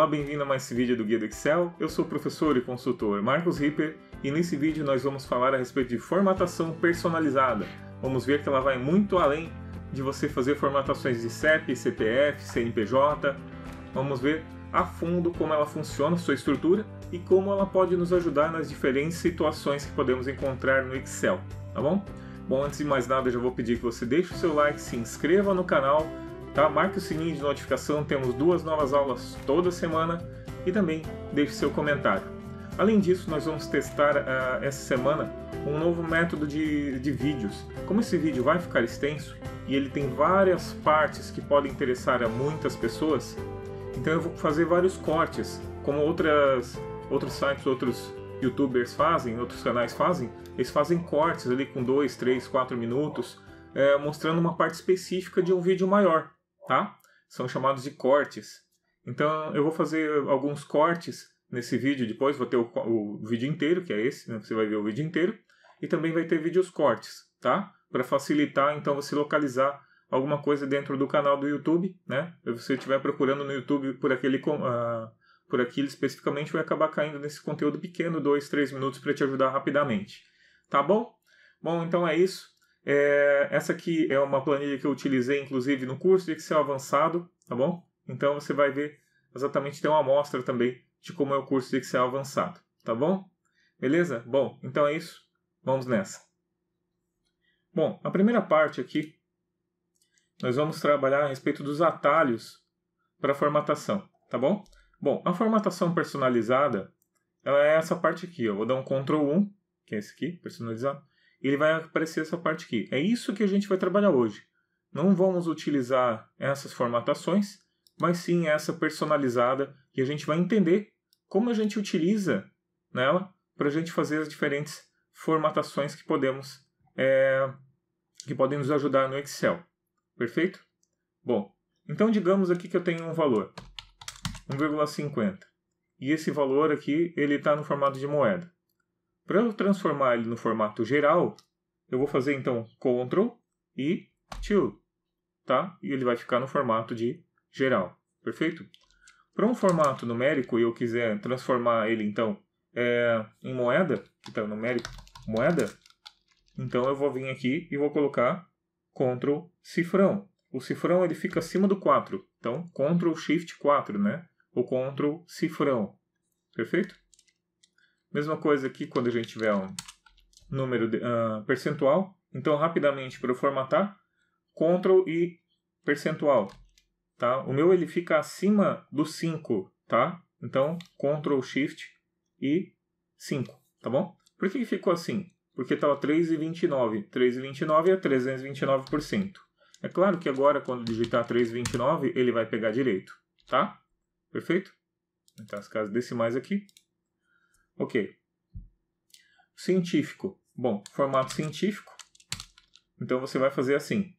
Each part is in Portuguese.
Olá, bem-vindo a mais esse vídeo do Guia do Excel. Eu sou o professor e consultor Marcos Ripper e nesse vídeo nós vamos falar a respeito de formatação personalizada. Vamos ver que ela vai muito além de você fazer formatações de CEP, CPF, CNPJ. Vamos ver a fundo como ela funciona, sua estrutura e como ela pode nos ajudar nas diferentes situações que podemos encontrar no Excel, tá bom? Bom, antes de mais nada, já vou pedir que você deixe o seu like, se inscreva no canal tá? Marque o sininho de notificação, temos duas novas aulas toda semana e também deixe seu comentário. Além disso, nós vamos testar uh, essa semana um novo método de, de vídeos. Como esse vídeo vai ficar extenso e ele tem várias partes que podem interessar a muitas pessoas, então eu vou fazer vários cortes, como outras, outros sites, outros youtubers fazem, outros canais fazem, eles fazem cortes ali com 2, 3, 4 minutos, é, mostrando uma parte específica de um vídeo maior tá? São chamados de cortes. Então eu vou fazer alguns cortes nesse vídeo depois, vou ter o, o vídeo inteiro, que é esse, né? você vai ver o vídeo inteiro, e também vai ter vídeos cortes, tá? Para facilitar então você localizar alguma coisa dentro do canal do YouTube, né? Se você estiver procurando no YouTube por aquele uh, por aquilo especificamente, vai acabar caindo nesse conteúdo pequeno, dois, três minutos para te ajudar rapidamente. Tá bom? Bom, então é isso. É, essa aqui é uma planilha que eu utilizei, inclusive, no curso de Excel avançado, tá bom? Então você vai ver exatamente, tem uma amostra também de como é o curso de Excel avançado, tá bom? Beleza? Bom, então é isso. Vamos nessa. Bom, a primeira parte aqui, nós vamos trabalhar a respeito dos atalhos para formatação, tá bom? Bom, a formatação personalizada, ela é essa parte aqui, eu vou dar um Ctrl 1, que é esse aqui, personalizado, ele vai aparecer essa parte aqui. É isso que a gente vai trabalhar hoje. Não vamos utilizar essas formatações, mas sim essa personalizada e a gente vai entender como a gente utiliza nela para a gente fazer as diferentes formatações que podemos é, que podem nos ajudar no Excel. Perfeito? Bom, então digamos aqui que eu tenho um valor, 1,50. E esse valor aqui ele está no formato de moeda. Para eu transformar ele no formato geral, eu vou fazer então Ctrl e til, tá? E ele vai ficar no formato de geral, perfeito? Para um formato numérico e eu quiser transformar ele então é, em moeda, então numérico, moeda, então eu vou vir aqui e vou colocar Ctrl cifrão. O cifrão ele fica acima do 4, então Ctrl Shift 4, né? O Ctrl cifrão, perfeito? Mesma coisa aqui quando a gente tiver um número de, uh, percentual. Então, rapidamente para formatar, Ctrl e percentual. Tá? O meu ele fica acima do 5, tá? Então, Ctrl, Shift e 5, tá bom? Por que ficou assim? Porque estava 3,29. 3,29 é 329%. É claro que agora, quando digitar 3,29, ele vai pegar direito, tá? Perfeito? Então, as casas decimais aqui. Ok. Científico. Bom, formato científico. Então você vai fazer assim.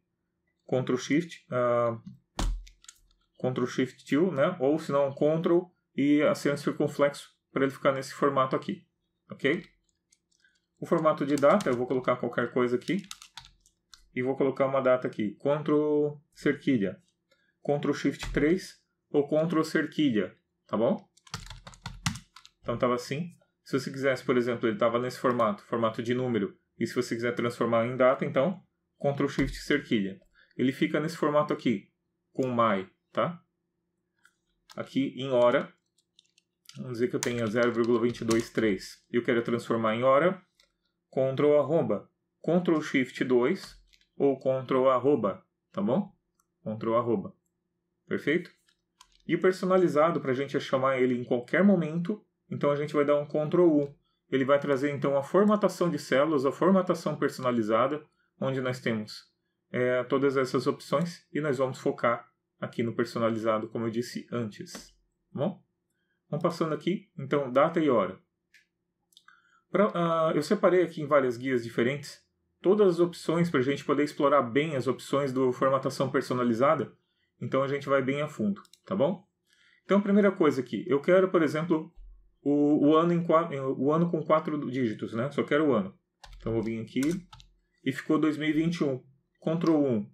Ctrl Shift. Uh, Ctrl Shift Til, né? Ou se não, Ctrl e aceno circunflexo para ele ficar nesse formato aqui. Ok? O formato de data, eu vou colocar qualquer coisa aqui. E vou colocar uma data aqui. Ctrl cerquilha. Ctrl Shift 3 ou Ctrl cerquilha. Tá bom? Então estava assim. Se você quisesse, por exemplo, ele estava nesse formato, formato de número, e se você quiser transformar em data, então, Ctrl Shift cerquilha. Ele fica nesse formato aqui, com my, tá? Aqui em hora, vamos dizer que eu tenha 0,223 e eu quero transformar em hora, Ctrl arroba, Ctrl Shift 2 ou Ctrl arroba, tá bom? Ctrl arroba, perfeito? E o personalizado, para a gente é chamar ele em qualquer momento, então a gente vai dar um Ctrl U. Ele vai trazer então a formatação de células, a formatação personalizada, onde nós temos é, todas essas opções e nós vamos focar aqui no personalizado, como eu disse antes. Tá bom, vamos passando aqui, então data e hora. Pra, uh, eu separei aqui em várias guias diferentes todas as opções para a gente poder explorar bem as opções do formatação personalizada. Então a gente vai bem a fundo, tá bom? Então, primeira coisa aqui, eu quero, por exemplo, o, o, ano, em, o ano com quatro dígitos, né? Só quero o ano. Então vou vir aqui e ficou 2021. Ctrl 1.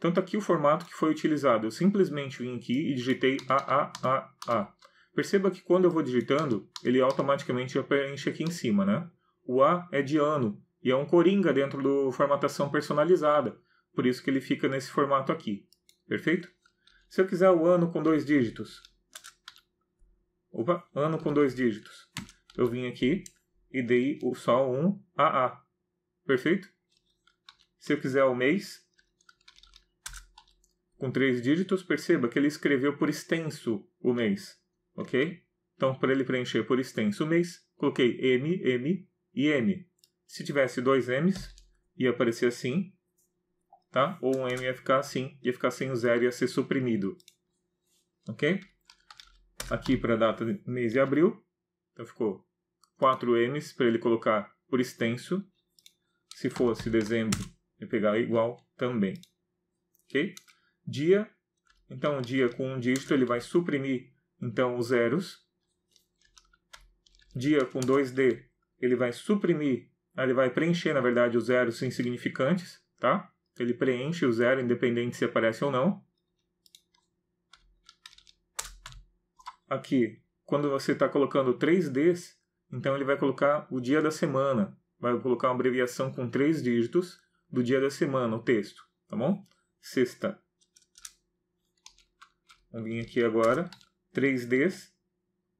Tanto aqui o formato que foi utilizado. Eu simplesmente vim aqui e digitei AAAA. Perceba que quando eu vou digitando, ele automaticamente já preenche aqui em cima, né? O A é de ano e é um coringa dentro do formatação personalizada. Por isso que ele fica nesse formato aqui. Perfeito? Se eu quiser o ano com dois dígitos, Opa, ano com dois dígitos. Eu vim aqui e dei o só um AA. Perfeito? Se eu quiser o mês com três dígitos, perceba que ele escreveu por extenso o mês, ok? Então, para ele preencher por extenso o mês, coloquei M, M e M. Se tivesse dois M's, ia aparecer assim, tá? Ou um M ia ficar assim, ia ficar sem o zero, ia ser suprimido, ok? aqui para a data de mês de abril. Então ficou 4 N's para ele colocar por extenso. Se fosse dezembro, ele pegar igual também. Ok? Dia. Então, dia com um dígito, ele vai suprimir então os zeros. Dia com 2D, ele vai suprimir, ele vai preencher, na verdade, os zeros insignificantes, tá? Ele preenche o zero, independente se aparece ou não. aqui, quando você está colocando 3Ds, então ele vai colocar o dia da semana, vai colocar uma abreviação com três dígitos do dia da semana, o texto, tá bom? Sexta. Vamos vir aqui agora, 3Ds,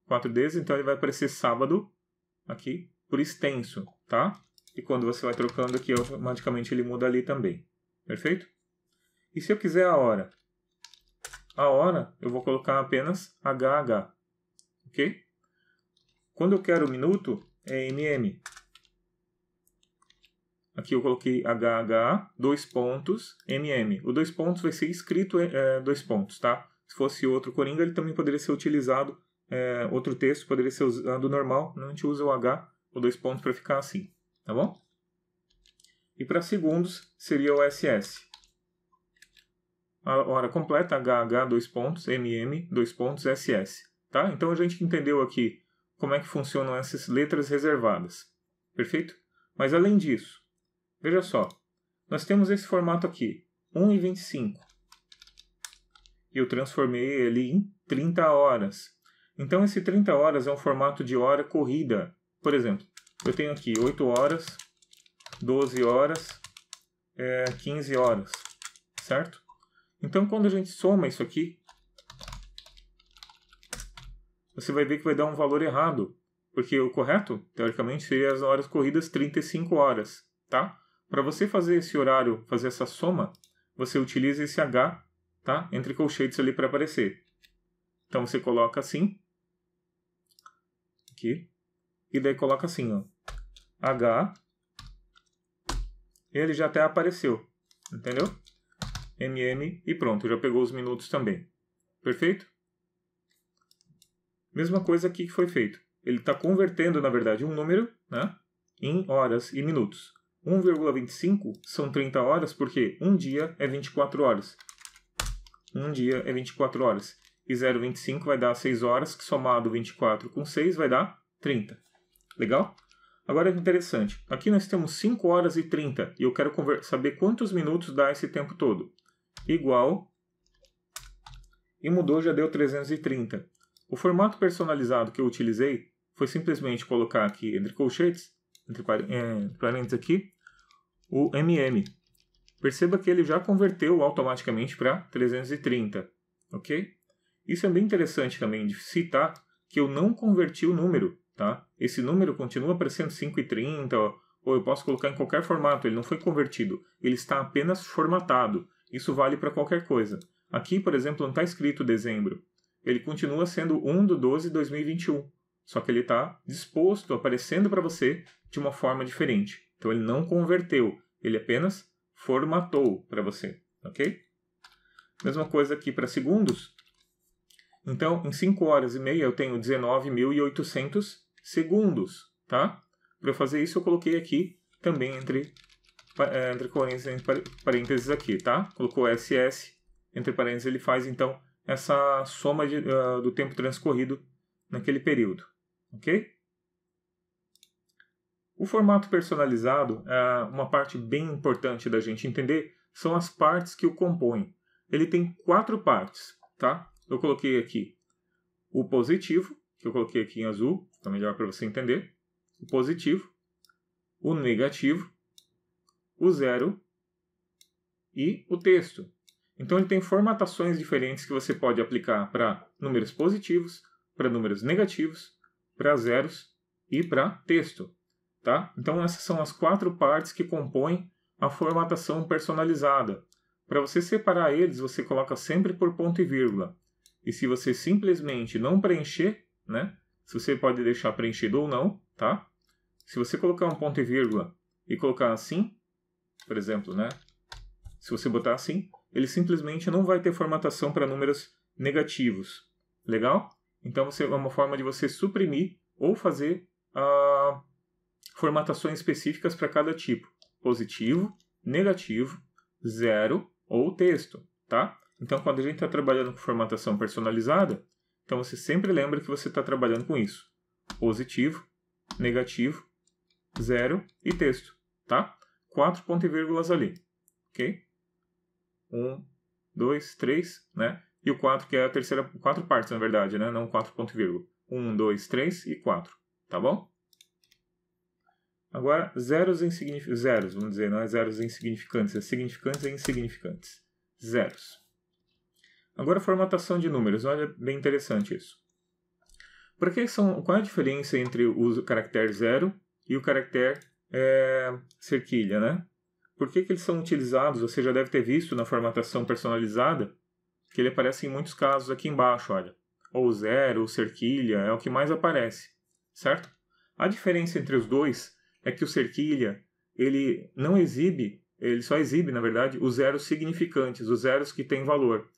4Ds, então ele vai aparecer sábado aqui por extenso, tá? E quando você vai trocando aqui, automaticamente ele muda ali também, perfeito? E se eu quiser a hora? a hora, eu vou colocar apenas HH, ok? Quando eu quero o minuto, é MM. Aqui eu coloquei HH, dois pontos, MM. O dois pontos vai ser escrito é, é, dois pontos, tá? Se fosse outro Coringa, ele também poderia ser utilizado, é, outro texto poderia ser usado normal, não a gente usa o H, o dois pontos para ficar assim, tá bom? E para segundos seria o SS. Ah, a hora completa, HH, dois pontos, MM, dois pontos, SS. Tá? Então a gente entendeu aqui como é que funcionam essas letras reservadas. Perfeito? Mas além disso, veja só, nós temos esse formato aqui, 1 e 25. Eu transformei ele em 30 horas. Então esse 30 horas é um formato de hora corrida. Por exemplo, eu tenho aqui 8 horas, 12 horas, é, eh, 15 horas, certo? Então, quando a gente soma isso aqui, você vai ver que vai dar um valor errado, porque o correto, teoricamente, seria as horas corridas 35 horas, tá? Para você fazer esse horário, fazer essa soma, você utiliza esse H, tá? Entre colchetes ali para aparecer. Então você coloca assim, aqui, e daí coloca assim, ó, H, ele já até apareceu, entendeu? MM e pronto, já pegou os minutos também. Perfeito? Mesma coisa aqui que foi feito. Ele está convertendo, na verdade, um número né, em horas e minutos. 1,25 são 30 horas, porque um dia é 24 horas. Um dia é 24 horas. E 0,25 vai dar 6 horas, que somado 24 com 6 vai dar 30. Legal? Agora é interessante. Aqui nós temos 5 horas e 30 e eu quero saber quantos minutos dá esse tempo todo igual e mudou já deu 330. O formato personalizado que eu utilizei foi simplesmente colocar aqui entre colchetes, entre é, parênteses aqui, o MM. Perceba que ele já converteu automaticamente para 330, ok? Isso é bem interessante também de citar que eu não converti o número, tá? Esse número continua aparecendo 5,30 ou eu posso colocar em qualquer formato, ele não foi convertido, ele está apenas formatado. Isso vale para qualquer coisa. Aqui, por exemplo, não está escrito dezembro. Ele continua sendo 1 do 12 de 2021. Só que ele está disposto, aparecendo para você de uma forma diferente. Então ele não converteu, ele apenas formatou para você, ok? Mesma coisa aqui para segundos. Então, em 5 horas e meia eu tenho 19.800 segundos, tá? Para fazer isso eu coloquei aqui também entre eh, entre parênteses, entre parênteses aqui, tá? Colocou SS, entre parênteses, ele faz então essa soma de, uh, do tempo transcorrido naquele período, ok? O formato personalizado, uh, uma parte bem importante da gente entender, são as partes que o compõem. Ele tem quatro partes, tá? Eu coloquei aqui o positivo, que eu coloquei aqui em azul, tá melhor para você entender. O positivo, o negativo, o zero e o texto. Então ele tem formatações diferentes que você pode aplicar para números positivos, para números negativos, para zeros e para texto. Tá? Então essas são as quatro partes que compõem a formatação personalizada. Para você separar eles, você coloca sempre por ponto e vírgula. E se você simplesmente não preencher, né? Se você pode deixar preenchido ou não, tá? Se você colocar um ponto e vírgula e colocar assim, por exemplo, né? Se você botar assim, ele simplesmente não vai ter formatação para números negativos. Legal? Então você, é uma forma de você suprimir ou fazer ah, formatações específicas para cada tipo: positivo, negativo, zero ou texto, tá? Então quando a gente está trabalhando com formatação personalizada, então você sempre lembra que você está trabalhando com isso: positivo, negativo, zero e texto, tá? quatro ponto e vírgulas ali, ok? Um, dois, três, né? E o quatro que é a terceira, quatro partes na verdade, né? Não quatro ponto e vírgula. Um, dois, três e quatro, tá bom? Agora, zeros insignificantes, zeros, vamos dizer, não é zeros insignificantes, é significantes e insignificantes. Zeros. Agora, formatação de números, olha, bem interessante isso. Por que são, qual é a diferença entre o caractere zero e o caractere é, cerquilha, né? Por que, que eles são utilizados? Você já deve ter visto na formatação personalizada que ele aparece em muitos casos aqui embaixo, olha. Ou zero, ou cerquilha, é o que mais aparece, certo? A diferença entre os dois é que o cerquilha, ele não exibe, ele só exibe, na verdade, os zeros significantes, os zeros que têm valor.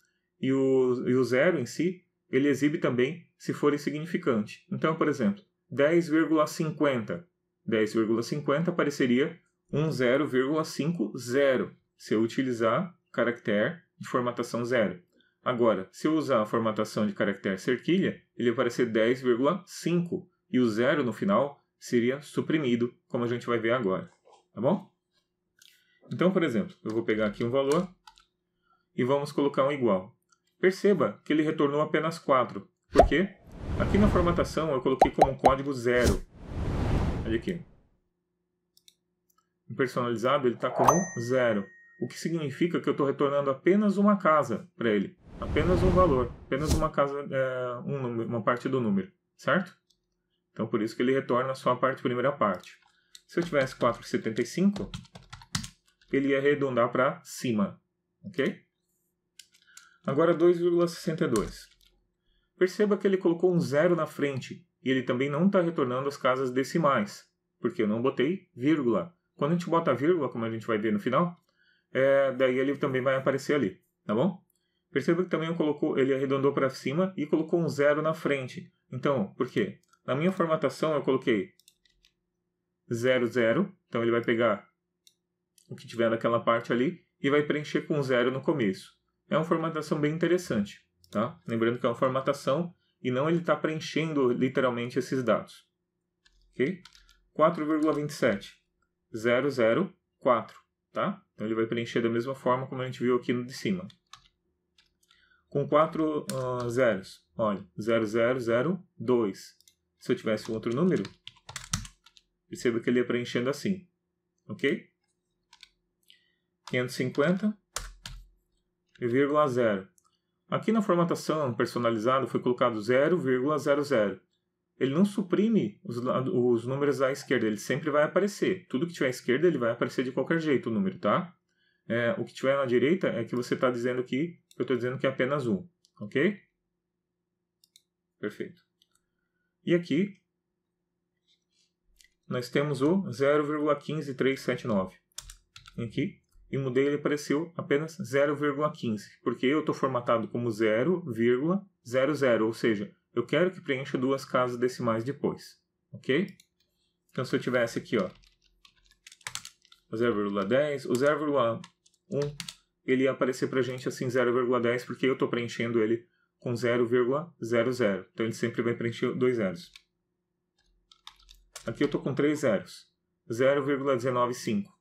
E o, e o zero em si, ele exibe também se for insignificante. Então, por exemplo, 10,50 10,50 apareceria 10,50 se eu utilizar caractere de formatação zero. Agora, se eu usar a formatação de caractere cerquilha, ele vai aparecer 10,5 e o zero no final seria suprimido, como a gente vai ver agora, tá bom? Então, por exemplo, eu vou pegar aqui um valor e vamos colocar um igual. Perceba que ele retornou apenas 4, quê? aqui na formatação eu coloquei como código zero, personalidade aqui. O personalizado ele está como zero, o que significa que eu estou retornando apenas uma casa para ele, apenas um valor, apenas uma casa, é, um número, uma parte do número, certo? Então por isso que ele retorna só a parte primeira parte. Se eu tivesse 4,75, ele ia arredondar para cima, ok? Agora 2,62. Perceba que ele colocou um zero na frente, e ele também não está retornando as casas decimais, porque eu não botei vírgula. Quando a gente bota a vírgula, como a gente vai ver no final, é, daí ele também vai aparecer ali, tá bom? Perceba que também colocou, ele arredondou para cima e colocou um zero na frente. Então, por quê? Na minha formatação eu coloquei 00, então ele vai pegar o que tiver naquela parte ali e vai preencher com zero no começo. É uma formatação bem interessante, tá? Lembrando que é uma formatação e não ele está preenchendo literalmente esses dados. Ok? 4,27. 004, tá? Então ele vai preencher da mesma forma como a gente viu aqui no de cima. Com quatro uh, zeros, olha, 0002. Se eu tivesse um outro número, perceba que ele ia preenchendo assim, ok? 550,0. Aqui na formatação personalizada foi colocado 0,00. Ele não suprime os, os, números à esquerda, ele sempre vai aparecer. Tudo que tiver à esquerda, ele vai aparecer de qualquer jeito o número, tá? É, o que tiver na direita é que você está dizendo que eu estou dizendo que é apenas 1, ok? Perfeito. E aqui nós temos o 0,15379. Aqui e mudei ele apareceu apenas 0,15, porque eu estou formatado como 0,00, ou seja, eu quero que preencha duas casas decimais depois, ok? Então se eu tivesse aqui, ó, 0,10, o 0,1 ele ia aparecer para a gente assim 0,10, porque eu estou preenchendo ele com 0,00. Então ele sempre vai preencher dois zeros. Aqui eu estou com três zeros. 0,195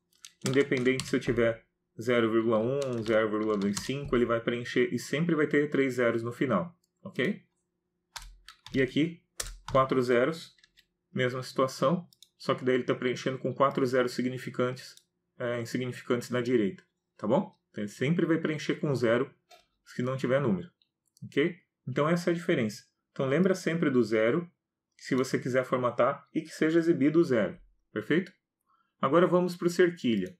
independente se eu tiver 0,1, 0,25, ele vai preencher e sempre vai ter três zeros no final, ok? E aqui, quatro zeros, mesma situação, só que daí ele está preenchendo com quatro zeros significantes, é, insignificantes na direita, tá bom? Então ele sempre vai preencher com zero se não tiver número, ok? Então essa é a diferença. Então lembra sempre do zero, se você quiser formatar, e que seja exibido o zero, perfeito? Agora vamos para o cerquilha.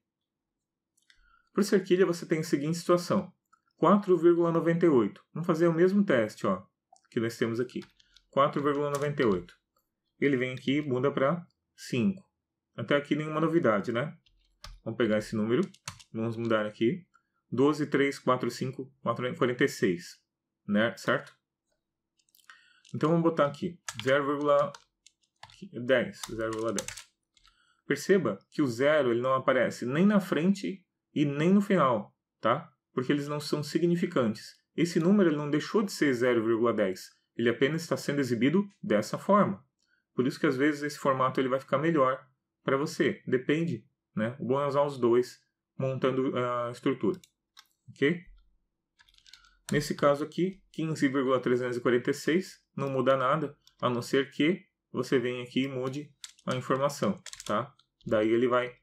Para o cerquilha você tem a seguinte situação. 4,98. Vamos fazer o mesmo teste ó, que nós temos aqui. 4,98. Ele vem aqui e muda para 5. Até aqui nenhuma novidade, né? Vamos pegar esse número. Vamos mudar aqui. 12, 3, 4, 5, 4, 46. Né? Certo? Então vamos botar aqui 0,10. 0,10. Perceba que o zero ele não aparece nem na frente e nem no final, tá? Porque eles não são significantes. Esse número ele não deixou de ser 0,10, ele apenas está sendo exibido dessa forma. Por isso que às vezes esse formato ele vai ficar melhor para você, depende, né? O bom é usar os dois montando a estrutura, ok? Nesse caso aqui, 15,346 não muda nada, a não ser que você venha aqui e mude a informação tá? Daí ele vai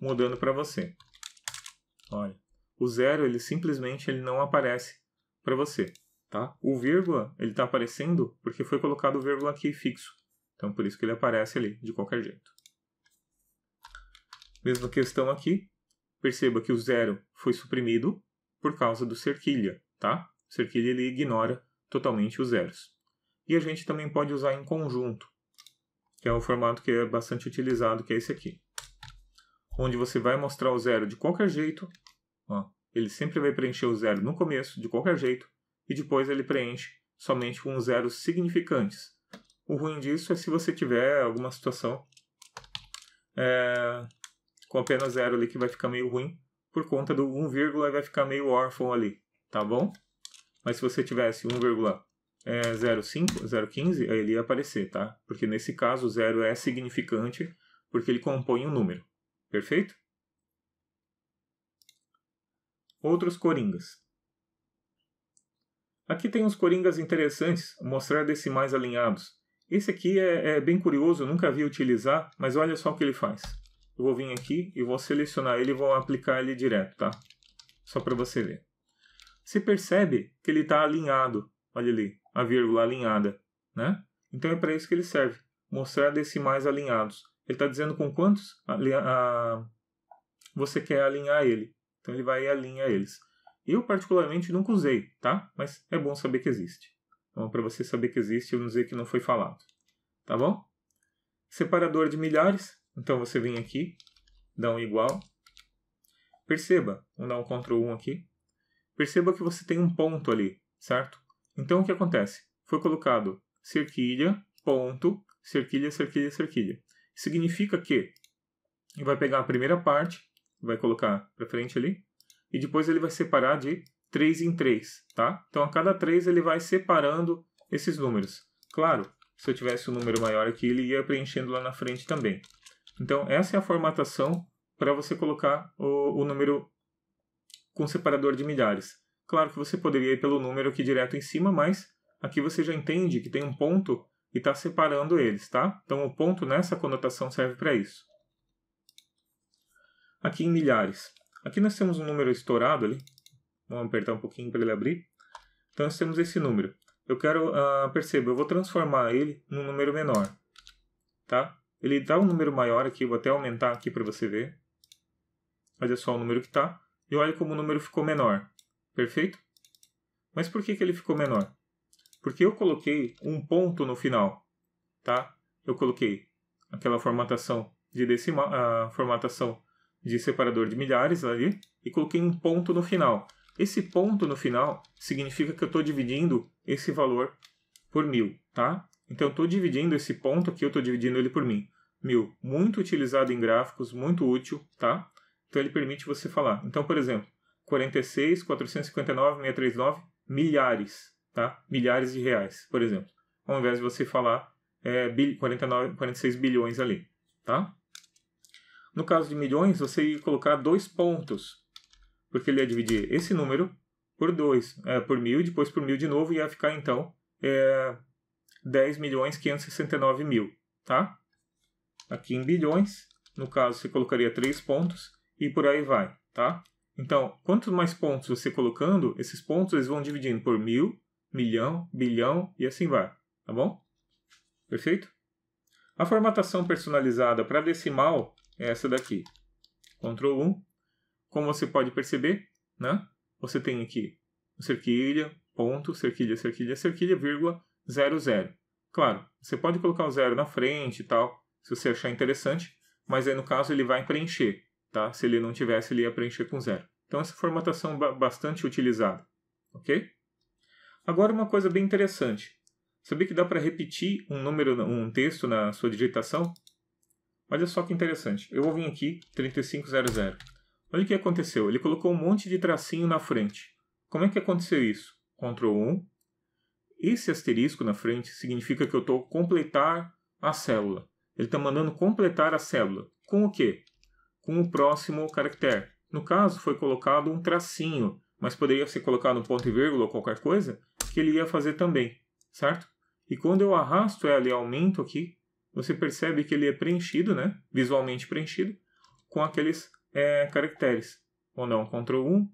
mudando para você. Olha, o zero ele simplesmente ele não aparece para você, tá? O vírgula ele está aparecendo porque foi colocado o vírgula aqui fixo, então por isso que ele aparece ali de qualquer jeito. Mesma questão aqui, perceba que o zero foi suprimido por causa do cerquilha, tá? O cerquilha ele ignora totalmente os zeros. E a gente também pode usar em conjunto, é o formato que é bastante utilizado, que é esse aqui. Onde você vai mostrar o zero de qualquer jeito, ó, ele sempre vai preencher o zero no começo, de qualquer jeito, e depois ele preenche somente com zeros significantes. O ruim disso é se você tiver alguma situação é, com apenas zero ali que vai ficar meio ruim, por conta do 1, vai ficar meio órfão ali, tá bom? Mas se você tivesse 1, é 0,5, 0,15, aí ele ia aparecer, tá? Porque nesse caso o zero é significante porque ele compõe um número. Perfeito? Outros coringas. Aqui tem uns coringas interessantes, mostrar decimais alinhados. Esse aqui é, é bem curioso, nunca vi utilizar, mas olha só o que ele faz. Eu vou vir aqui e vou selecionar ele e vou aplicar ele direto, tá? Só para você ver. Você percebe que ele está alinhado, olha ali a vírgula alinhada, né? Então é para isso que ele serve, mostrar decimais alinhados. Ele está dizendo com quantos a, você quer alinhar ele. Então ele vai e alinha eles. Eu particularmente nunca usei, tá? Mas é bom saber que existe. Então para você saber que existe, eu não dizer que não foi falado, tá bom? Separador de milhares. Então você vem aqui, dá um igual. Perceba, vamos dar um Ctrl 1 aqui. Perceba que você tem um ponto ali, certo? Então o que acontece? Foi colocado cerquilha, ponto, cerquilha, cerquilha, cerquilha. Significa que ele vai pegar a primeira parte, vai colocar para frente ali, e depois ele vai separar de 3 em 3, tá? Então a cada 3 ele vai separando esses números. Claro, se eu tivesse um número maior aqui, ele ia preenchendo lá na frente também. Então essa é a formatação para você colocar o, o número com separador de milhares. Claro que você poderia ir pelo número aqui direto em cima, mas aqui você já entende que tem um ponto e está separando eles, tá? Então o ponto nessa conotação serve para isso. Aqui em milhares. Aqui nós temos um número estourado ali. Vamos apertar um pouquinho para ele abrir. Então nós temos esse número. Eu quero, uh, perceba, eu vou transformar ele num número menor, tá? Ele dá um número maior aqui, vou até aumentar aqui para você ver. Mas é só o número que está. E olha como o número ficou menor. Perfeito? Mas por que, que ele ficou menor? Porque eu coloquei um ponto no final, tá? Eu coloquei aquela formatação de decimal, a formatação de separador de milhares ali e coloquei um ponto no final. Esse ponto no final significa que eu estou dividindo esse valor por mil, tá? Então, eu estou dividindo esse ponto aqui, eu estou dividindo ele por mil. Mil, muito utilizado em gráficos, muito útil, tá? Então, ele permite você falar. Então, por exemplo, 46, 459, 639, milhares, tá? Milhares de reais, por exemplo. Ao invés de você falar é, 49, 46 bilhões ali, tá? No caso de milhões, você ia colocar dois pontos, porque ele ia dividir esse número por dois, é, por mil, depois por mil de novo, e ia ficar então é, 10 milhões 569 mil, tá? Aqui em bilhões, no caso, você colocaria três pontos e por aí vai, tá? Então, quanto mais pontos você colocando, esses pontos eles vão dividindo por mil, milhão, bilhão e assim vai, tá bom? Perfeito? A formatação personalizada para decimal é essa daqui. Ctrl 1. Como você pode perceber, né? Você tem aqui cerquilha, ponto, cerquilha, cerquilha, cerquilha, vírgula, zero, zero. Claro, você pode colocar o zero na frente e tal, se você achar interessante, mas aí no caso ele vai preencher tá? Se ele não tivesse, ele ia preencher com zero. Então essa formatação é bastante utilizada, ok? Agora uma coisa bem interessante. Sabia que dá para repetir um número, um texto na sua digitação? Olha só que interessante. Eu vou vir aqui, 3500. Olha o que aconteceu. Ele colocou um monte de tracinho na frente. Como é que aconteceu isso? Ctrl 1. Esse asterisco na frente significa que eu estou completar a célula. Ele está mandando completar a célula. Com o quê? com o próximo caractere. No caso, foi colocado um tracinho, mas poderia ser colocado um ponto e vírgula ou qualquer coisa, que ele ia fazer também, certo? E quando eu arrasto ela e aumento aqui, você percebe que ele é preenchido, né? visualmente preenchido, com aqueles é, caracteres. Ou não, Ctrl 1.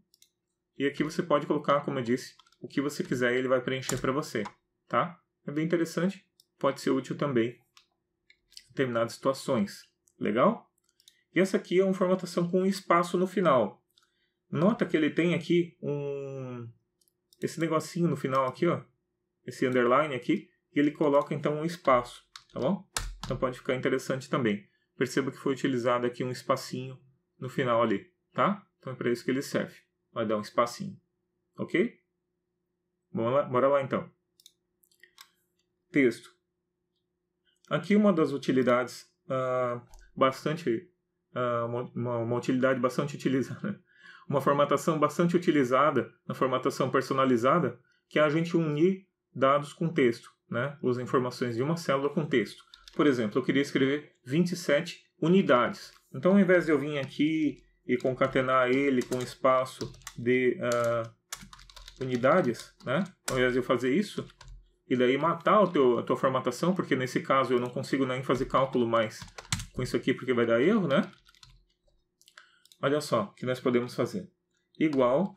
E aqui você pode colocar, como eu disse, o que você quiser e ele vai preencher para você. Tá? É bem interessante, pode ser útil também em determinadas situações. Legal? E essa aqui é uma formatação com um espaço no final. Nota que ele tem aqui um esse negocinho no final aqui, ó, esse underline aqui, e ele coloca então um espaço, tá bom? Então pode ficar interessante também. Perceba que foi utilizado aqui um espacinho no final ali, tá? Então é para isso que ele serve. Vai dar um espacinho, ok? Bora lá, bora lá então. Texto. Aqui uma das utilidades uh, bastante ah, uma, uma utilidade bastante utilizada, uma formatação bastante utilizada na formatação personalizada, que é a gente unir dados com texto, né? As informações de uma célula com texto. Por exemplo, eu queria escrever 27 unidades. Então, ao invés de eu vir aqui e concatenar ele com espaço de uh, unidades, né? Ao invés de eu fazer isso e daí matar o teu, a tua formatação, porque nesse caso eu não consigo nem fazer cálculo mais com isso aqui, porque vai dar erro, né? Olha só o que nós podemos fazer. Igual,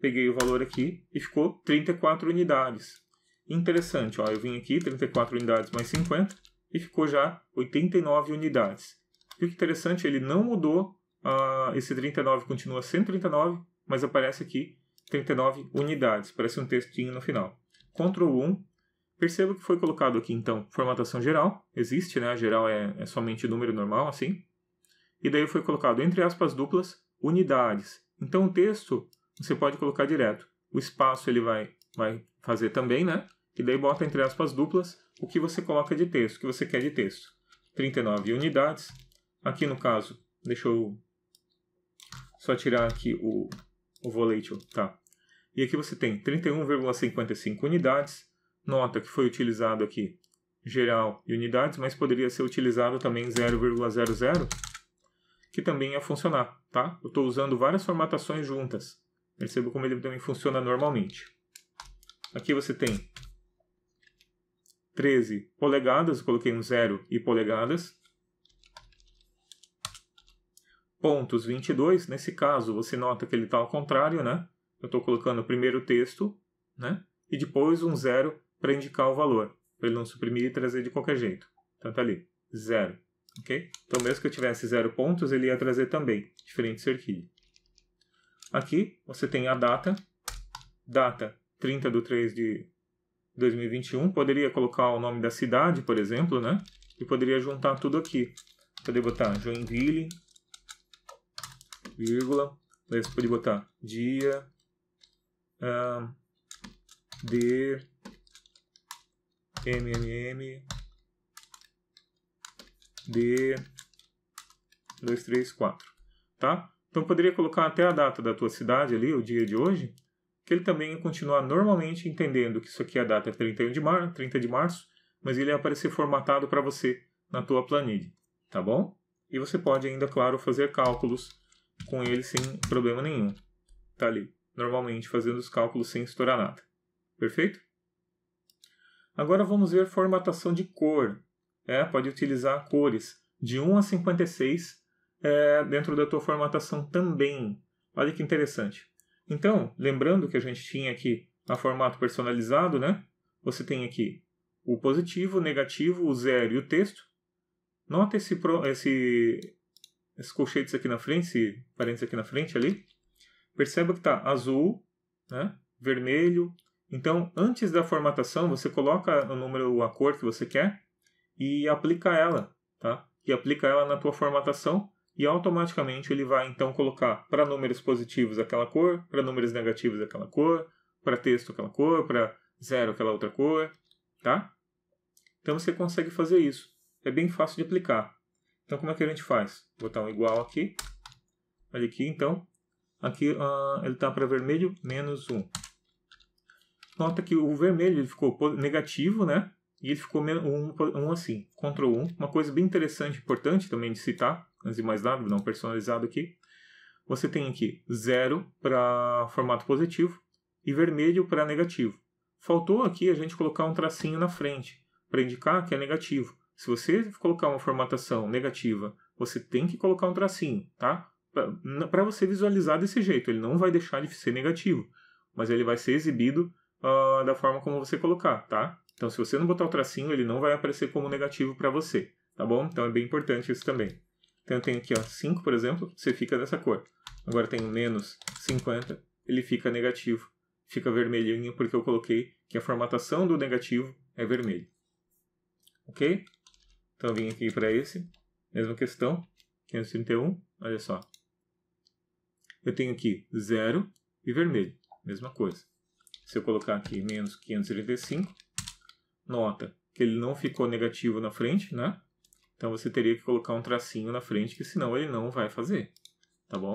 peguei o valor aqui e ficou 34 unidades. Interessante, ó, eu vim aqui, 34 unidades mais 50, e ficou já 89 unidades. E o que interessante, ele não mudou, uh, esse 39 continua 139, mas aparece aqui 39 unidades, parece um textinho no final. Ctrl 1, perceba que foi colocado aqui então formatação geral, existe, né? A geral é, é somente número normal, assim. E daí foi colocado entre aspas duplas unidades. Então o texto você pode colocar direto. O espaço ele vai, vai fazer também, né? E daí bota entre aspas duplas o que você coloca de texto, o que você quer de texto. 39 unidades. Aqui no caso, deixa eu só tirar aqui o, o volatile, tá? E aqui você tem 31,55 unidades. Nota que foi utilizado aqui geral e unidades, mas poderia ser utilizado também 0,00 que também ia funcionar, tá? Eu estou usando várias formatações juntas. Perceba como ele também funciona normalmente. Aqui você tem 13 polegadas, coloquei um zero e polegadas. Pontos 22, nesse caso você nota que ele está ao contrário, né? Eu estou colocando o primeiro texto, né? E depois um zero para indicar o valor, para ele não suprimir e trazer de qualquer jeito. Então está ali, zero. Ok? Então, mesmo que eu tivesse zero pontos, ele ia trazer também, diferente do Serquilho. Aqui você tem a data, data 30 de 3 de 2021. Poderia colocar o nome da cidade, por exemplo, né? E poderia juntar tudo aqui. Poderia botar Joinville, vírgula. Daí você poderia botar dia, um, de, mmm, d 234 tá? Então poderia colocar até a data da tua cidade ali, o dia de hoje, que ele também ia continuar normalmente entendendo que isso aqui é a data 31 de março, 30 de março, mas ele ia aparecer formatado para você na tua planilha, tá bom? E você pode ainda, claro, fazer cálculos com ele sem problema nenhum. Tá ali, normalmente fazendo os cálculos sem estourar nada. Perfeito? Agora vamos ver formatação de cor é, pode utilizar cores de 1 a 56 é, dentro da tua formatação também. Olha que interessante. Então, lembrando que a gente tinha aqui a formato personalizado, né? Você tem aqui o positivo, o negativo, o zero e o texto. Nota esse, pro, esse, esses colchetes aqui na frente, esse parênteses aqui na frente ali. Perceba que está azul, né? vermelho. Então, antes da formatação, você coloca o número, a cor que você quer e aplica ela, tá? E aplica ela na tua formatação e automaticamente ele vai então colocar para números positivos aquela cor, para números negativos aquela cor, para texto aquela cor, para zero aquela outra cor, tá? Então você consegue fazer isso. É bem fácil de aplicar. Então como é que a gente faz? Vou botar um igual aqui. Olha aqui então. Aqui uh, ele está para vermelho, menos 1. Nota que o vermelho ficou negativo, né? e ele ficou um, um assim, Ctrl 1. Uma coisa bem interessante, importante também de citar, antes de mais nada, vou dar um personalizado aqui. Você tem aqui 0 para formato positivo e vermelho para negativo. Faltou aqui a gente colocar um tracinho na frente para indicar que é negativo. Se você colocar uma formatação negativa, você tem que colocar um tracinho, tá? Para você visualizar desse jeito, ele não vai deixar de ser negativo, mas ele vai ser exibido uh, da forma como você colocar, tá? Então, se você não botar o tracinho, ele não vai aparecer como negativo para você, tá bom? Então, é bem importante isso também. Então, eu tenho aqui, ó, 5, por exemplo, você fica dessa cor. Agora, tenho menos 50, ele fica negativo. Fica vermelhinho porque eu coloquei que a formatação do negativo é vermelho. Ok? Então, eu vim aqui para esse. Mesma questão. 531, olha só. Eu tenho aqui 0 e vermelho. Mesma coisa. Se eu colocar aqui menos 535, nota que ele não ficou negativo na frente, né? Então você teria que colocar um tracinho na frente, que senão ele não vai fazer, tá bom?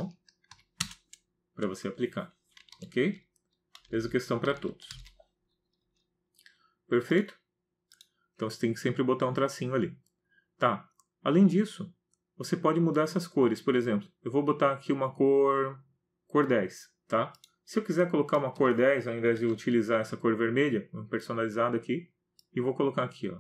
Para você aplicar, ok? Mesma questão para todos. Perfeito? Então você tem que sempre botar um tracinho ali. Tá. Além disso, você pode mudar essas cores. Por exemplo, eu vou botar aqui uma cor cor 10, tá? Se eu quiser colocar uma cor 10, ao invés de utilizar essa cor vermelha, personalizada aqui, e vou colocar aqui, ó,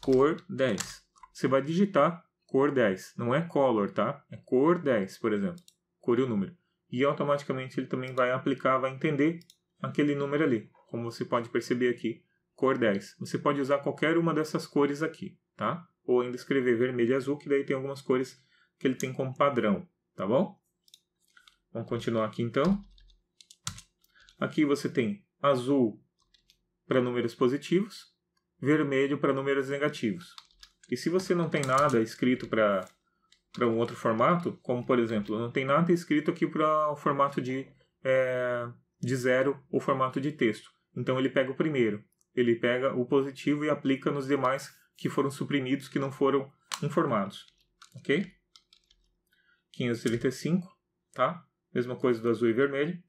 cor 10. Você vai digitar cor 10, não é color, tá? É cor 10, por exemplo, cor e o número. E automaticamente ele também vai aplicar, vai entender aquele número ali, como você pode perceber aqui, cor 10. Você pode usar qualquer uma dessas cores aqui, tá? Ou ainda escrever vermelho e azul, que daí tem algumas cores que ele tem como padrão, tá bom? Vamos continuar aqui então. Aqui você tem azul, para números positivos, vermelho para números negativos. E se você não tem nada escrito para um outro formato, como por exemplo, não tem nada escrito aqui para o formato de, é, de zero ou formato de texto. Então ele pega o primeiro, ele pega o positivo e aplica nos demais que foram suprimidos, que não foram informados. Ok? 535, tá? Mesma coisa do azul e vermelho.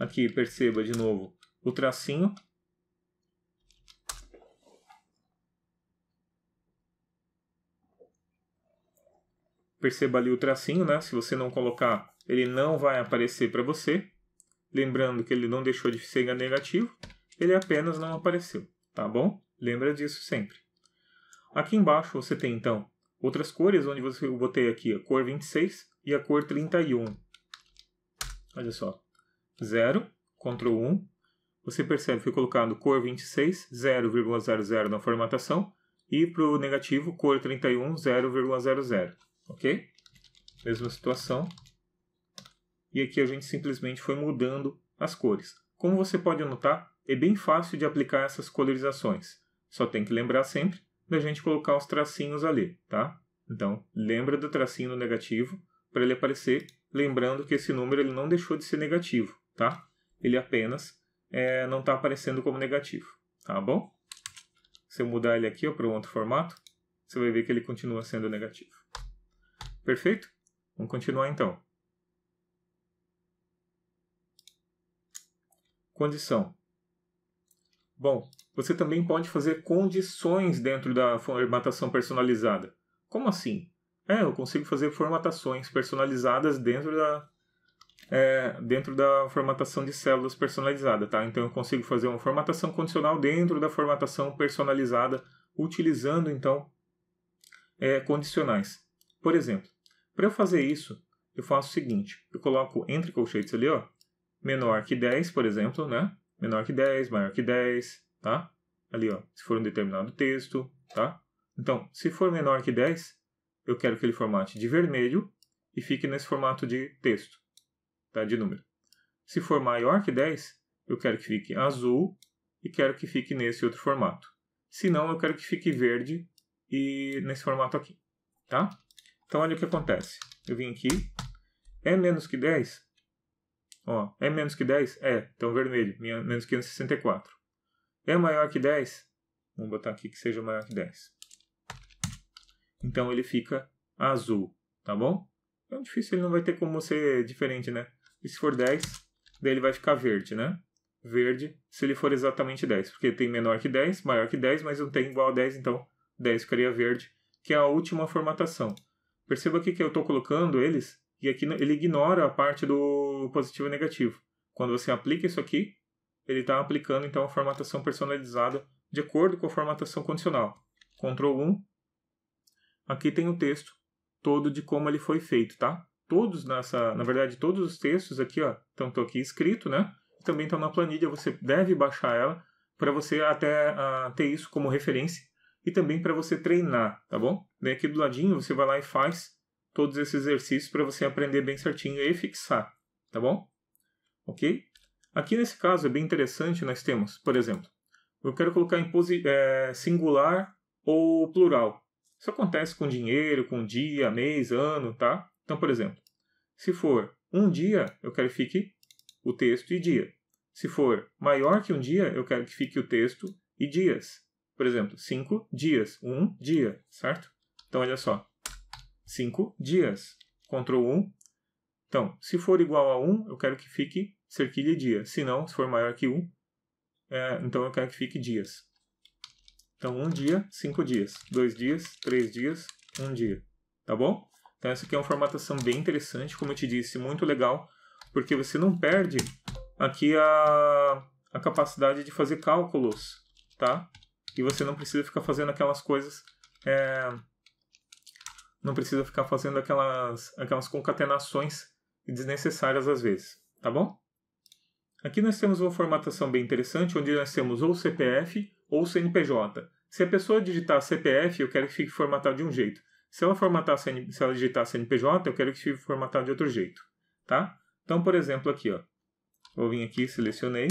Aqui, perceba de novo, o tracinho. Perceba ali o tracinho, né? Se você não colocar, ele não vai aparecer para você. Lembrando que ele não deixou de ser negativo, ele apenas não apareceu, tá bom? Lembra disso sempre. Aqui embaixo você tem então outras cores, onde você, eu botei aqui a cor 26 e a cor 31. Olha só. 0, Ctrl 1, você percebe que foi colocado cor 26, 0,00 na formatação, e para o negativo, cor 31, 0,00, ok? Mesma situação. E aqui a gente simplesmente foi mudando as cores. Como você pode notar, é bem fácil de aplicar essas colorizações. Só tem que lembrar sempre da gente colocar os tracinhos ali, tá? Então, lembra do tracinho no negativo para ele aparecer, lembrando que esse número ele não deixou de ser negativo, tá? Ele apenas é, não está aparecendo como negativo, tá bom? Se eu mudar ele aqui para um outro formato, você vai ver que ele continua sendo negativo. Perfeito? Vamos continuar então. Condição. Bom, você também pode fazer condições dentro da formatação personalizada. Como assim? É, eu consigo fazer formatações personalizadas dentro da é, dentro da formatação de células personalizada, tá? Então eu consigo fazer uma formatação condicional dentro da formatação personalizada, utilizando então é, condicionais. Por exemplo, para eu fazer isso, eu faço o seguinte: eu coloco entre colchetes ali, ó, menor que 10, por exemplo, né? Menor que 10, maior que 10, tá? Ali, ó, se for um determinado texto, tá? Então, se for menor que 10, eu quero que ele formate de vermelho e fique nesse formato de texto tá, de número. Se for maior que 10, eu quero que fique azul e quero que fique nesse outro formato. Se não, eu quero que fique verde e nesse formato aqui, tá? Então, olha o que acontece. Eu vim aqui, é menos que 10? Ó, é menos que 10? É, então vermelho, minha, menos 564. É maior que 10? Vamos botar aqui que seja maior que 10. Então ele fica azul, tá bom? É difícil, ele não vai ter como ser diferente, né? E se for 10, daí ele vai ficar verde, né? Verde se ele for exatamente 10, porque tem menor que 10, maior que 10, mas não tem igual a 10, então 10 ficaria verde, que é a última formatação. Perceba aqui que eu estou colocando eles, e aqui ele ignora a parte do positivo e negativo. Quando você aplica isso aqui, ele está aplicando então a formatação personalizada de acordo com a formatação condicional. Ctrl 1. Aqui tem o texto todo de como ele foi feito, tá? todos nessa, na verdade, todos os textos aqui, ó, estão aqui escrito, né? Também estão tá na planilha, você deve baixar ela para você até uh, ter isso como referência e também para você treinar, tá bom? Daí aqui do ladinho você vai lá e faz todos esses exercícios para você aprender bem certinho e fixar, tá bom? Ok? Aqui nesse caso é bem interessante, nós temos, por exemplo, eu quero colocar em é, singular ou plural. Isso acontece com dinheiro, com dia, mês, ano, tá? Então, por exemplo, se for um dia, eu quero que fique o texto e dia. Se for maior que um dia, eu quero que fique o texto e dias. Por exemplo, cinco dias, um dia, certo? Então, olha só. cinco dias, Ctrl 1. Um. Então, se for igual a 1, um, eu quero que fique cerquilha dia. Se não, se for maior que 1, um, é, então eu quero que fique dias. Então, um dia, cinco dias. Dois dias, três dias, um dia. Tá bom? Então, essa aqui é uma formatação bem interessante, como eu te disse, muito legal, porque você não perde aqui a, a capacidade de fazer cálculos, tá? E você não precisa ficar fazendo aquelas coisas. É, não precisa ficar fazendo aquelas, aquelas concatenações desnecessárias às vezes, tá bom? Aqui nós temos uma formatação bem interessante, onde nós temos ou CPF ou CNPJ. Se a pessoa digitar CPF, eu quero que fique formatado de um jeito. Se ela formatar, CN... se ela digitar CNPJ, eu quero que fique formatado de outro jeito, tá? Então, por exemplo, aqui, ó. Vou vir aqui, selecionei.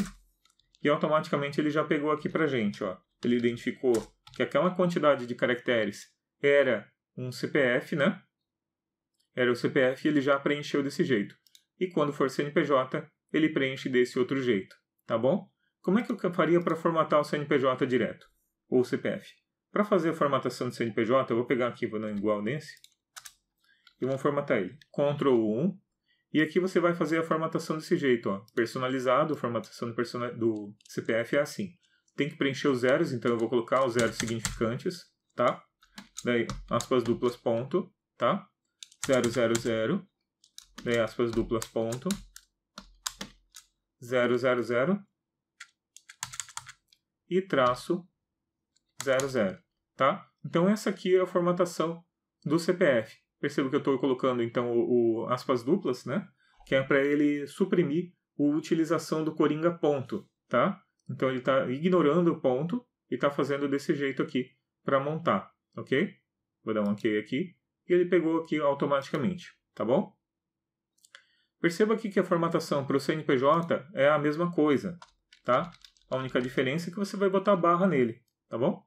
E automaticamente ele já pegou aqui pra gente, ó. Ele identificou que aquela quantidade de caracteres era um CPF, né? Era o CPF e ele já preencheu desse jeito. E quando for CNPJ, ele preenche desse outro jeito, tá bom? Como é que eu faria para formatar o CNPJ direto? Ou o CPF? Para fazer a formatação do CNPJ, eu vou pegar aqui, vou dar igual nesse, e vou formatar ele. Ctrl 1, e aqui você vai fazer a formatação desse jeito, ó, personalizado, formatação do, do CPF é assim. Tem que preencher os zeros, então eu vou colocar os zeros significantes, tá? Daí, aspas duplas, ponto, tá? 000, daí aspas duplas, ponto, 000 e traço 00 tá? Então essa aqui é a formatação do CPF. Percebo que eu estou colocando então o, o, aspas duplas, né? Que é para ele suprimir a utilização do coringa ponto, tá? Então ele está ignorando o ponto e está fazendo desse jeito aqui para montar, ok? Vou dar um ok aqui e ele pegou aqui automaticamente, tá bom? Perceba aqui que a formatação para o CNPJ é a mesma coisa, tá? A única diferença é que você vai botar barra nele, tá bom?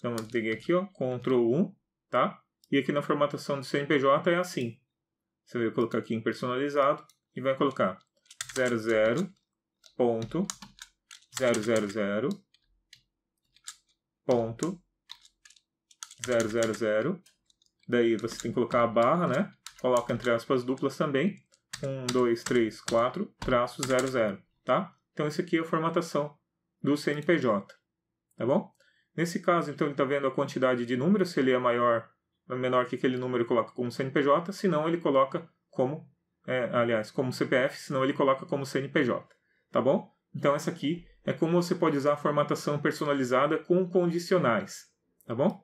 Então eu peguei aqui, ó, Ctrl 1, tá? E aqui na formatação do CNPJ é assim. Você vai colocar aqui em personalizado e vai colocar 00.000.000. Daí você tem que colocar a barra, né? Coloca entre aspas duplas também. 1, 2, 3, 4, traço 00, tá? Então, isso aqui é a formatação do CNPJ, tá bom? Nesse caso, então, ele está vendo a quantidade de números, se ele é maior ou menor que aquele número, coloca como CNPJ, se não, ele coloca como, é, aliás, como CPF, se não, ele coloca como CNPJ, tá bom? Então, essa aqui é como você pode usar a formatação personalizada com condicionais, tá bom?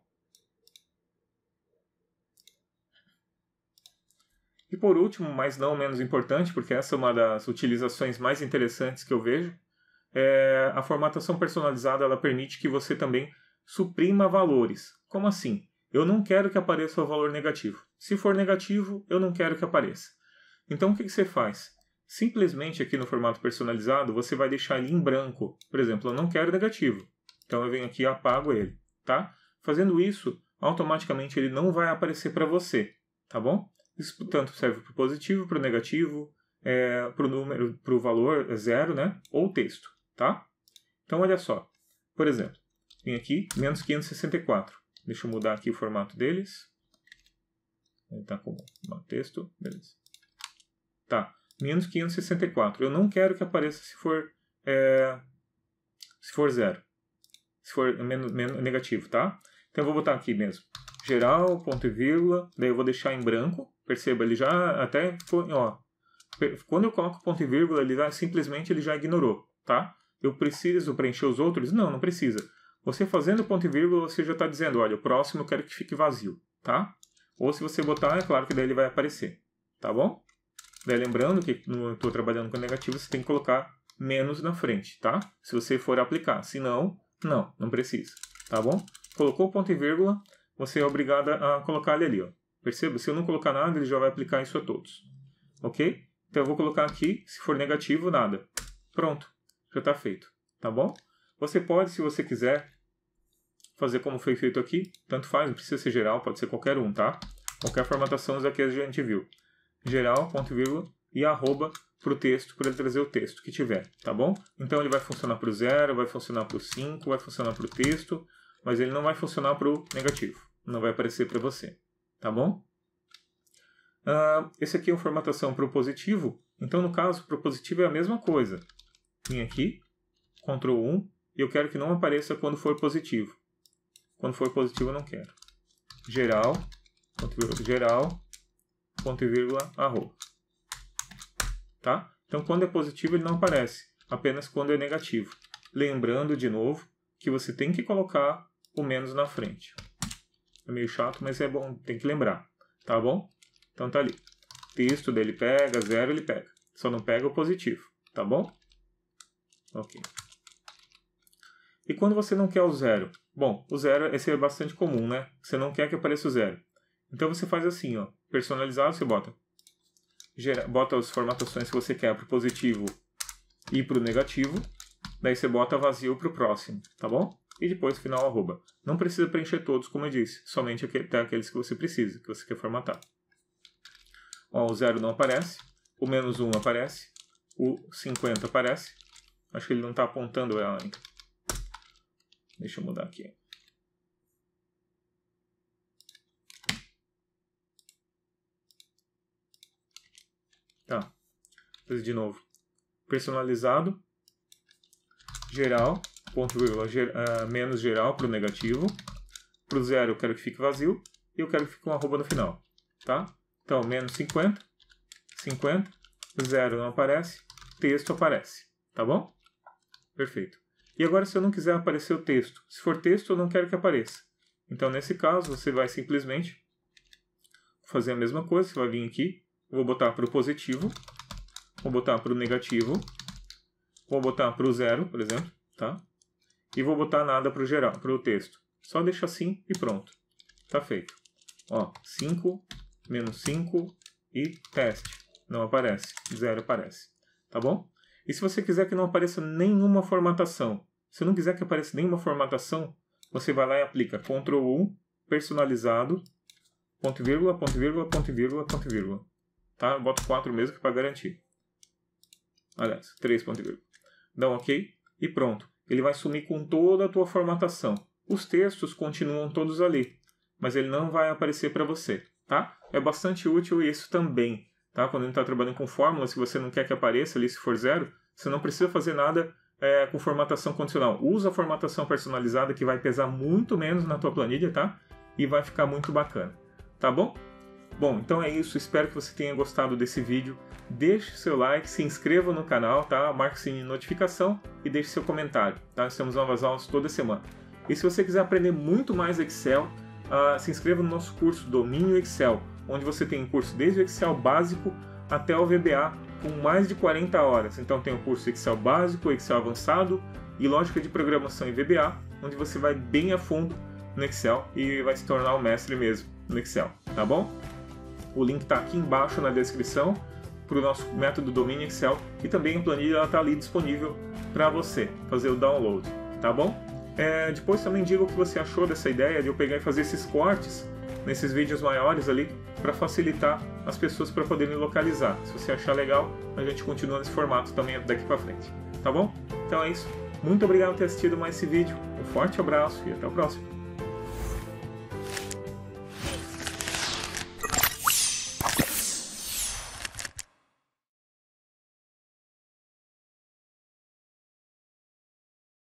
E por último, mas não menos importante, porque essa é uma das utilizações mais interessantes que eu vejo, é, a formatação personalizada ela permite que você também suprima valores. Como assim? Eu não quero que apareça o valor negativo. Se for negativo, eu não quero que apareça. Então o que, você faz? Simplesmente aqui no formato personalizado, você vai deixar ele em branco. Por exemplo, eu não quero negativo. Então eu venho aqui e apago ele, tá? Fazendo isso, automaticamente ele não vai aparecer para você, tá bom? Isso, tanto serve para o positivo, para o negativo, é, para o número, para o valor é zero, né? Ou texto, tá? Então, olha só. Por exemplo, tem aqui menos 564. Deixa eu mudar aqui o formato deles. Ele tá com texto, beleza. Tá, menos 564. Eu não quero que apareça se for, é, se for zero. Se for menos, menos, negativo, tá? Então eu vou botar aqui mesmo. Geral, ponto e vírgula. Daí eu vou deixar em branco. Perceba, ele já até foi ó. Quando eu coloco ponto e vírgula, ele já, simplesmente ele já ignorou, tá? Eu preciso preencher os outros? Não, não precisa. Você fazendo ponto e vírgula, você já está dizendo, olha, o próximo eu quero que fique vazio, tá? Ou se você botar, é claro que daí ele vai aparecer, tá bom? Daí lembrando que não estou trabalhando com negativo, você tem que colocar menos na frente, tá? Se você for aplicar, se não, não, não precisa, tá bom? Colocou ponto e vírgula, você é obrigada a colocar ele ali, ó. Perceba, se eu não colocar nada, ele já vai aplicar isso a todos, ok? Então eu vou colocar aqui, se for negativo, nada. Pronto, já está feito, tá bom? Você pode, se você quiser, fazer como foi feito aqui, tanto faz, não precisa ser geral, pode ser qualquer um, tá? Qualquer formatação usa é que a gente viu. Geral, ponto e vírgula, e arroba para o texto, para ele trazer o texto que tiver, tá bom? Então ele vai funcionar para o zero, vai funcionar para o 5, vai funcionar para o texto, mas ele não vai funcionar para o negativo, não vai aparecer para você, tá bom? Uh, esse aqui é uma formatação para o positivo, então no caso, para o positivo é a mesma coisa. Vim aqui, Ctrl 1, e eu quero que não apareça quando for positivo. Quando for positivo, eu não quero. Geral, ponto vírgula, geral, ponto e vírgula, arroba. Tá? Então, quando é positivo, ele não aparece, apenas quando é negativo. Lembrando, de novo, que você tem que colocar o menos na frente. É meio chato, mas é bom, tem que lembrar. Tá bom? Então tá ali. Texto dele pega, zero ele pega. Só não pega o positivo, tá bom? Ok. E quando você não quer o zero? Bom, o zero esse é bastante comum, né? Você não quer que apareça o zero. Então você faz assim, ó. Personalizado, você bota. Gera, bota as formatações que você quer para o positivo e para o negativo. Daí você bota vazio para o próximo, tá bom? E depois final arroba. Não precisa preencher todos, como eu disse. Somente até aqueles que você precisa, que você quer formatar. Ó, o zero não aparece. O menos um aparece. O 50 aparece. Acho que ele não está apontando ela é, ainda. Deixa eu mudar aqui. Tá. Fazer de novo. Personalizado. Geral. Ponto vírgula, ger, uh, menos geral para o negativo. Para o zero eu quero que fique vazio. E eu quero que fique um arroba no final. Tá? Então, menos 50. 50. Zero não aparece. Texto aparece. Tá bom? Perfeito. E agora, se eu não quiser aparecer o texto, se for texto, eu não quero que apareça. Então, nesse caso, você vai simplesmente fazer a mesma coisa. Você vai vir aqui, vou botar para o positivo, vou botar para o negativo, vou botar para o zero, por exemplo, tá? E vou botar nada para o geral, para o texto. Só deixa assim e pronto. Tá feito. Ó, 5, menos 5 e teste. Não aparece. Zero aparece. Tá bom? E se você quiser que não apareça nenhuma formatação, se não quiser que apareça nenhuma formatação, você vai lá e aplica Ctrl U, personalizado, ponto vírgula, ponto vírgula, ponto vírgula, ponto vírgula. Tá? Eu boto 4 mesmo que é para garantir. Aliás, 3 ponto vírgula. Dá um OK e pronto. Ele vai sumir com toda a tua formatação. Os textos continuam todos ali, mas ele não vai aparecer para você, tá? É bastante útil isso também, tá? Quando a gente está trabalhando com fórmulas, se você não quer que apareça ali, se for zero, você não precisa fazer nada é, com formatação condicional. Usa a formatação personalizada que vai pesar muito menos na tua planilha, tá? E vai ficar muito bacana, tá bom? Bom, então é isso. Espero que você tenha gostado desse vídeo. Deixe seu like, se inscreva no canal, tá? Marque o sininho de notificação e deixe seu comentário, tá? Nós temos novas aulas toda semana. E se você quiser aprender muito mais Excel, uh, se inscreva no nosso curso Domínio Excel, onde você tem curso desde o Excel básico até o VBA com mais de 40 horas. Então tem o curso Excel básico, Excel avançado e lógica de programação e VBA, onde você vai bem a fundo no Excel e vai se tornar o um mestre mesmo no Excel, tá bom? O link está aqui embaixo na descrição para o nosso método domínio Excel e também a planilha está ali disponível para você fazer o download, tá bom? É, depois também diga o que você achou dessa ideia de eu pegar e fazer esses cortes nesses vídeos maiores ali para facilitar as pessoas para poderem localizar. Se você achar legal, a gente continua nesse formato também daqui para frente, tá bom? Então é isso. Muito obrigado por ter assistido mais esse vídeo. Um forte abraço e até o próximo.